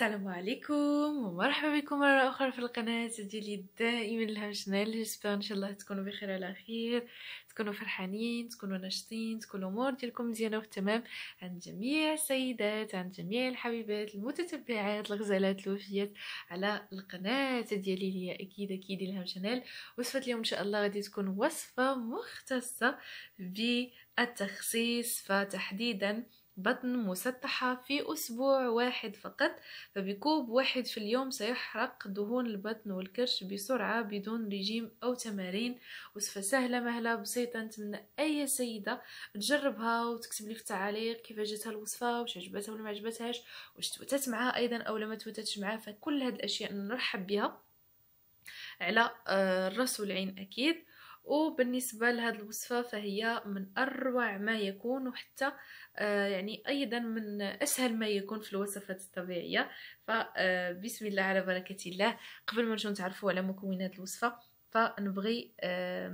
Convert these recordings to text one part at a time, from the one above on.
السلام عليكم ومرحبا بكم مرة أخرى في القناة ديالي دائما الهام شنال جيسبر إن شاء الله تكونوا بخير على خير تكونوا فرحانين تكونوا ناشطين تكون الأمور ديالكم مزيانة وتمام عند جميع السيدات عند جميع الحبيبات المتتبعات الغزالات الوفيات على القناة ديالي هي أكيد أكيد الهام شنال وصفة اليوم إن شاء الله غادي تكون وصفة مختصة بالتخصيص فتحديدا بطن مسطحة في أسبوع واحد فقط فبكوب واحد في اليوم سيحرق دهون البطن والكرش بسرعة بدون رجيم أو تمارين وصفة سهلة مهلة بسيطة نتمنى أي سيدة تجربها وتكتب لي في التعاليق كيف جاتها الوصفة وش عجبتها ولا ما عجبتهاش وش توتت معها أيضا أو لما ما معها فكل هاد الأشياء نرحب بها على آه، الراس والعين أكيد وبالنسبة لهاد الوصفة فهي من أروع ما يكون وحتى آه، يعني أيضا من أسهل ما يكون في الوصفات الطبيعية فبسم آه، الله على بركة الله قبل ما نجو نتعرفوا على مكونات الوصفة فنبغي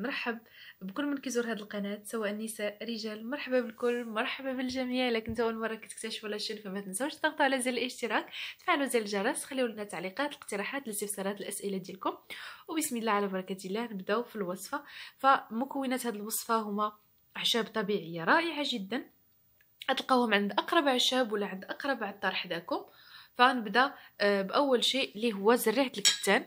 نرحب آه، بكل من كيزور هذه القناه سواء نساء رجال مرحبا بالكل مرحبا بالجميع الا كنت اول مره كتكتشفوا هذا الشيء فما تنساوش تضغطوا على زر الاشتراك تفعلوا زر الجرس خليوا لنا تعليقات الاقتراحات الاستفسارات الاسئله ديالكم وبسم الله على بركه الله نبداو في الوصفه فمكونات هذه الوصفه هما اعشاب طبيعيه رائعه جدا غتلقاوهم عند اقرب اعشاب ولا عند اقرب عطار حداكم فنبدا آه، باول شيء اللي هو زريعه الكتان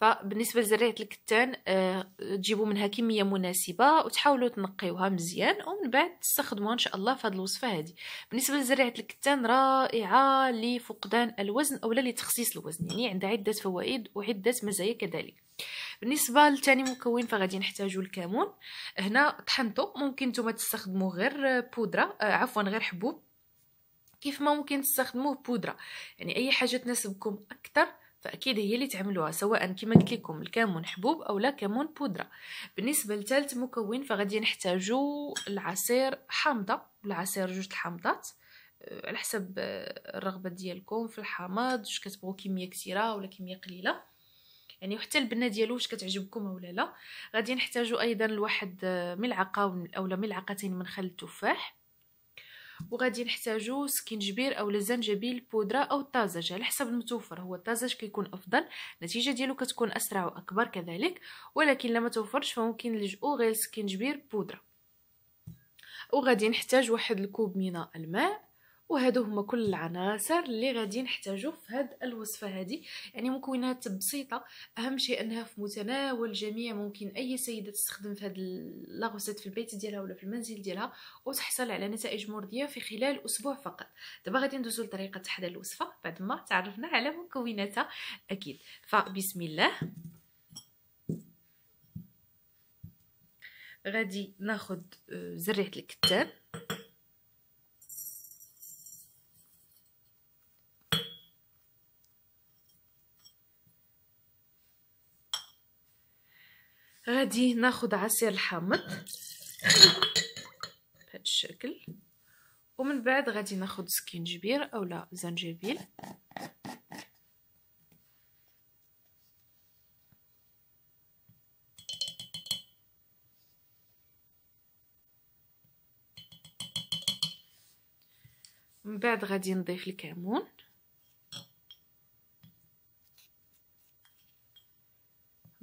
فبالنسبه لزريعه الكتان آه، تجيبوا منها كميه مناسبه وتحاولوا تنقيوها مزيان ومن بعد تستخدموها ان شاء الله في هذه الوصفه هذه بالنسبه لزريعه الكتان رائعه لفقدان الوزن او لتخصيص الوزن يعني عندها عده فوائد وعده مزايا كذلك بالنسبه لثاني مكون فغادي نحتاجو الكمون هنا طحنتو ممكن نتوما تستخدمو غير بودره آه، عفوا غير حبوب كيف ما ممكن تستخدموه بودره يعني اي حاجه تناسبكم اكثر فاكيد هي اللي تعملوها سواء كما قلت لكم الكمون حبوب او لا كمون بودره بالنسبه لثالث مكون فغادي نحتاجو العصير حامضه العصير جوج الحامضات آه، على حسب آه، الرغبه ديالكم في الحامض واش كتبغوا كميه كثيره ولا كميه قليله يعني وحتى البنه ديالو واش كتعجبكم اولا لا غادي نحتاجو ايضا لواحد آه، ملعقه اولا ملعقتين من خل التفاح وغادي نحتاجو سكينجبير او زنجبيل بودره او الطازج على حسب المتوفر هو الطازج كيكون افضل نتيجة ديالو كتكون اسرع واكبر كذلك ولكن لما توفرش فممكن نلجؤو غير سكينجبير بودره وغادي نحتاج واحد الكوب من الماء وهادو هما كل العناصر اللي غادي نحتاجو في هاد الوصفه هادي يعني مكونات بسيطه اهم شيء انها في متناول الجميع ممكن اي سيده تستخدم في هاد لاغوسيت في البيت ديالها ولا في المنزل ديالها وتحصل على نتائج مرضيه في خلال اسبوع فقط دابا غادي ندوزو لطريقه تحضير الوصفه بعد ما تعرفنا على مكوناتها اكيد فبسم الله غادي ناخد آه، زريعه الكتان غادي ناخد عصير الحامض بهذا الشكل ومن بعد غادي ناخد سكينجبير اولا زنجبيل من بعد غادي نضيف الكمون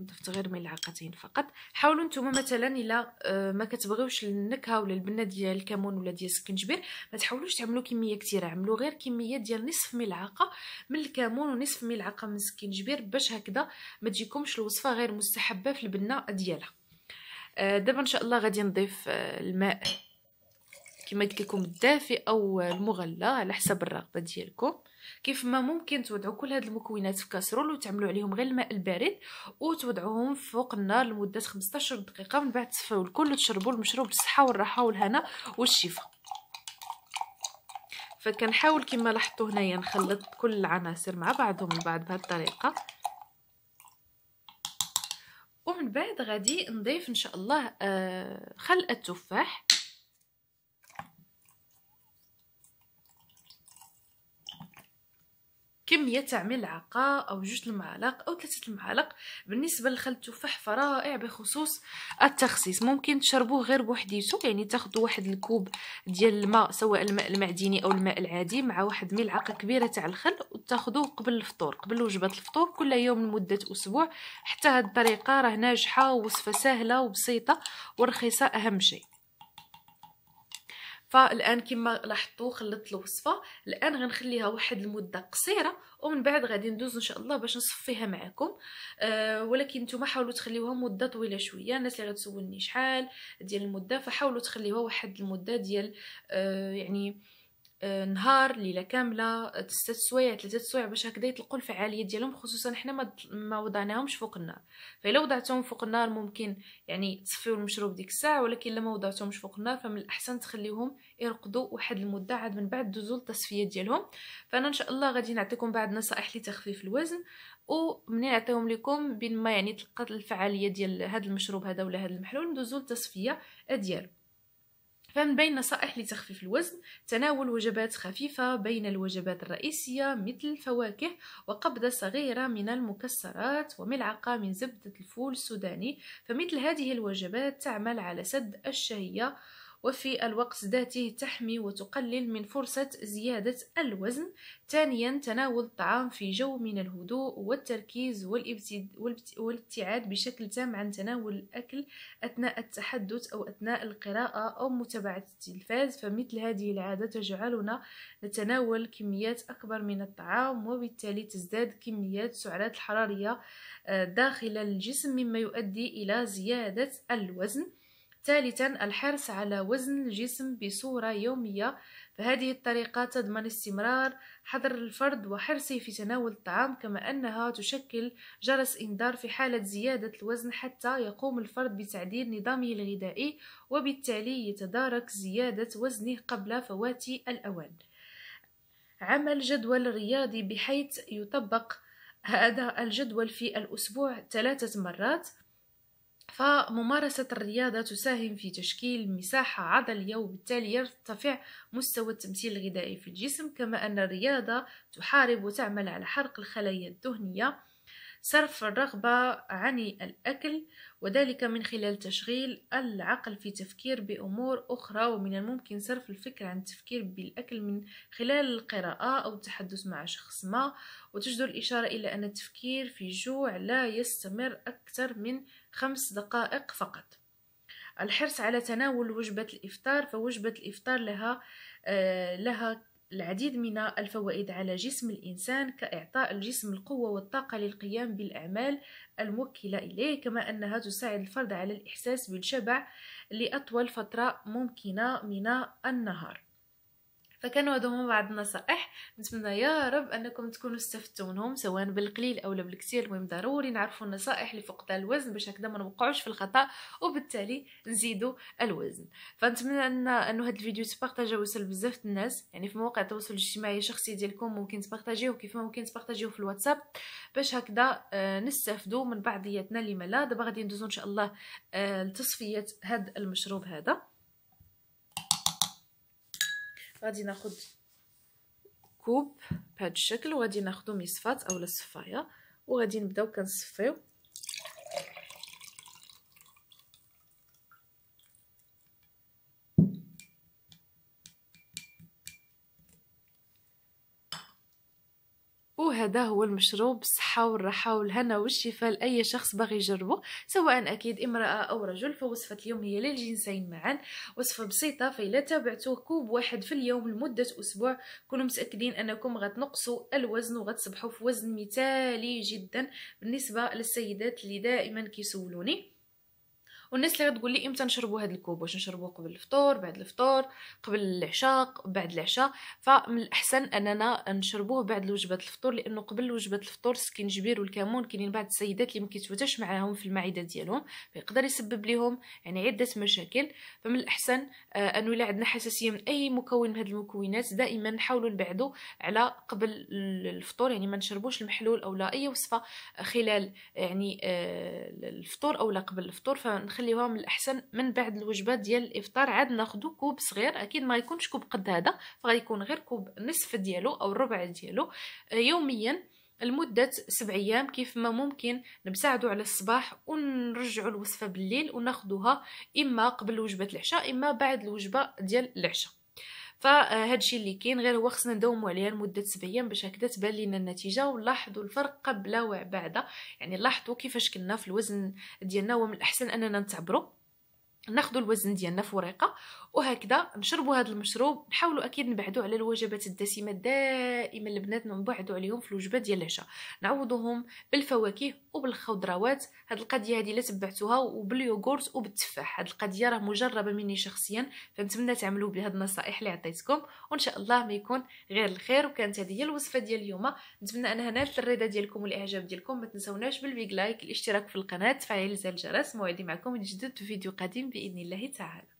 ضفت غير ملعقتين فقط حاولوا نتوما مثلا الا آه، ما كتبغيوش النكهه ولا البنه ديال الكمون ولا ديال السكنجبير ما تحاولوش تعملوا كميه كثيره عملوا غير كميه ديال نصف ملعقه من الكمون ونصف ملعقه من السكنجبير باش هكذا ما تجيكمش الوصفه غير مستحبه في البنه ديالها آه، دابا ان شاء الله غادي نضيف آه، الماء كما قلت لكم الدافئ او المغلى على حسب الرغبه ديالكم كيف ما ممكن توضعوا كل هاد المكونات في كاسرول وتعملوا عليهم غير الماء البارد وتوضعوهم فوق النار لمده 15 دقيقه من بعد تصفيو الكل وتشربوا المشروب بالصحه والراحه والهنا والشفاء فكنحاول كما لاحظتوا هنايا نخلط كل العناصر مع بعضهم البعض بهذه الطريقه ومن بعد غادي نضيف ان شاء الله آه، خل التفاح كمية تاع ملعقة أو جوج المعالق أو ثلاثة المعالق بالنسبة لخل التفاح فرائع بخصوص التخسيس ممكن تشربوه غير بوحديته يعني تاخذوا واحد الكوب ديال الماء سواء الماء المعدني أو الماء العادي مع واحد ملعقة كبيرة تاع الخل وتاخذوه قبل الفطور قبل وجبة الفطور كل يوم لمدة أسبوع حتى هاد الطريقة راه ناجحة ووصفة سهلة وبسيطة ورخيصة أهم شيء فالان كما لاحظتوا خلطت الوصفه الان غنخليها واحد المده قصيره ومن بعد غادي ندوز ان شاء الله باش نصفيها معكم أه ولكن نتوما حاولوا تخليوها مده طويله شويه الناس اللي غتسولني شحال ديال المده فحاولوا تخليوها واحد المده ديال أه يعني آه، نهار ليله كامله ستة سوايع ثلاثة سوايع باش هكذا يطلقوا الفعاليه ديالهم خصوصا حنا ما ما وضعناهمش فوق النار فإلا وضعتهم فوق النار ممكن يعني تصفيو المشروب ديك الساعه ولكن لما وضعتهمش فوق النار فمن الاحسن تخليهم يرقدوا واحد المده عاد من بعد دوزوا التصفيه ديالهم فانا ان شاء الله غادي نعطيكم بعض النصائح لتخفيف الوزن ومنين نعطيهم لكم بين ما يعني تلقى الفعاليه ديال هذا المشروب هذا ولا هذا المحلول ندوزوا للتصفيه ديالو فمن بين نصائح لتخفيف الوزن تناول وجبات خفيفة بين الوجبات الرئيسية مثل الفواكه وقبضة صغيرة من المكسرات وملعقة من زبدة الفول السوداني فمثل هذه الوجبات تعمل على سد الشهية وفي الوقت ذاته تحمي وتقلل من فرصة زيادة الوزن ثانيا تناول الطعام في جو من الهدوء والتركيز والابتعاد بشكل تام عن تناول الأكل أثناء التحدث أو أثناء القراءة أو متابعة التلفاز فمثل هذه العادة تجعلنا نتناول كميات أكبر من الطعام وبالتالي تزداد كميات السعرات الحرارية آه، داخل الجسم مما يؤدي إلى زيادة الوزن ثالثا الحرص على وزن الجسم بصورة يومية فهذه الطريقة تضمن استمرار حذر الفرد وحرصه في تناول الطعام كما أنها تشكل جرس إنذار في حالة زيادة الوزن حتى يقوم الفرد بتعديل نظامه الغذائي وبالتالي يتدارك زيادة وزنه قبل فوات الأوان عمل جدول رياضي بحيث يطبق هذا الجدول في الأسبوع ثلاثة مرات فممارسة الرياضة تساهم في تشكيل مساحة عضلية وبالتالي يرتفع مستوى التمثيل الغذائي في الجسم كما أن الرياضة تحارب وتعمل على حرق الخلايا الدهنية صرف الرغبة عن الأكل وذلك من خلال تشغيل العقل في تفكير بأمور أخرى ومن الممكن صرف الفكر عن التفكير بالأكل من خلال القراءة أو التحدث مع شخص ما وتجدر الإشارة إلى أن التفكير في جوع لا يستمر أكثر من خمس دقائق فقط الحرص على تناول وجبة الإفطار فوجبة الإفطار لها آه، لها العديد من الفوائد على جسم الإنسان كإعطاء الجسم القوة والطاقة للقيام بالأعمال الموكلة إليه كما أنها تساعد الفرد على الإحساس بالشبع لأطول فترة ممكنة من النهار فكانوا هادو هما بعض النصائح نتمنى يا رب انكم تكونوا استفدتوا منهم سواء بالقليل او بالكثير المهم ضروري نعرفوا النصائح لفقدان الوزن باش هكذا ما نوقعوش في الخطا وبالتالي نزيدوا الوزن فنتمنى ان انه هذا الفيديو تبارطاجوه وصل بزاف الناس يعني في مواقع التواصل الاجتماعي الشخصي ديالكم ممكن وكيف ما ممكن تبارطاجيه في الواتساب باش هكذا آه، نستافدوا من بعضياتنا اللي لا دابا غادي ندوزو ان شاء الله آه، لتصفيه هذا المشروب هذا غادي ناخد كوب بهذا الشكل وغادي ناخدو مصفات اولا صفايه وغادي نبداو كنصفيو هذا هو المشروب الصحة والراحة والهنا والشفاء لأي شخص باغي يجربه سواء أكيد امرأة أو رجل فوصفة اليوم هي للجنسين معا وصفة بسيطة فإلا تابعتوه كوب واحد في اليوم لمدة أسبوع كونوا متأكدين أنكم غتنقصوا الوزن وغتصبحوا في وزن مثالي جدا بالنسبة للسيدات اللي دائما كيسولوني والناس اللي غتقول لي امتى نشربوا هذا الكوب واش نشربوه قبل الفطور بعد الفطور قبل العشاء بعد العشاء فمن الاحسن اننا نشربوه بعد وجبه الفطور لانه قبل وجبه الفطور السكينجبير والكمون كاينين بعض السيدات اللي ما كيتفوتاش معاهم في المعده ديالهم فيقدر يسبب لهم يعني عده مشاكل فمن الاحسن آه، انه الا عندنا حساسيه من اي مكون من هذه المكونات دائما نحاولوا نبعدوا على قبل الفطور يعني ما نشربوش المحلول او لا اي وصفه خلال يعني آه، الفطور او لا قبل الفطور فنخ نخليوها من الاحسن من بعد الوجبه ديال الافطار عاد ناخذ كوب صغير اكيد ما يكونش كوب قد هذا فغيكون غير كوب نصف ديالو او الربع ديالو آه، يوميا لمدة سبع أيام كيف ما ممكن نبساعدو على الصباح ونرجعو الوصفة بالليل وناخدوها إما قبل وجبة العشاء إما بعد الوجبة ديال العشاء فهاد الشيء اللي كاين غير هو خصنا نداوموا عليها لمده 7 ايام باش هكذا تبان لينا النتيجه ونلاحظوا الفرق قبل وبعد يعني لاحظوا كيفاش كنا في الوزن ديالنا ومن الاحسن اننا نتعبروا ناخذ الوزن ديالنا في ورقه وهكذا نشربوا هذا المشروب نحاولوا اكيد نبعدوا على الوجبات الدسمه دائما البنات نبعدوا عليهم في الوجبه ديال العشاء نعوضوهم بالفواكه وبالخضروات هاد القضيه هذه اللي تبعتوها وباليوغورت وبالتفاح هاد القضيه راه مجربه مني شخصيا فنتمنى تعملوا بهاد النصائح اللي عطيتكم وان شاء الله ما يكون غير الخير وكانت هذه هي الوصفه ديال اليوم نتمنى انها نالت الرضا ديالكم والاعجاب ديالكم ما تنساوناش بالبيك لايك الاشتراك في القناه تفعيل زر الجرس موعدي معكم جديد في فيديو قادم باذن الله تعالى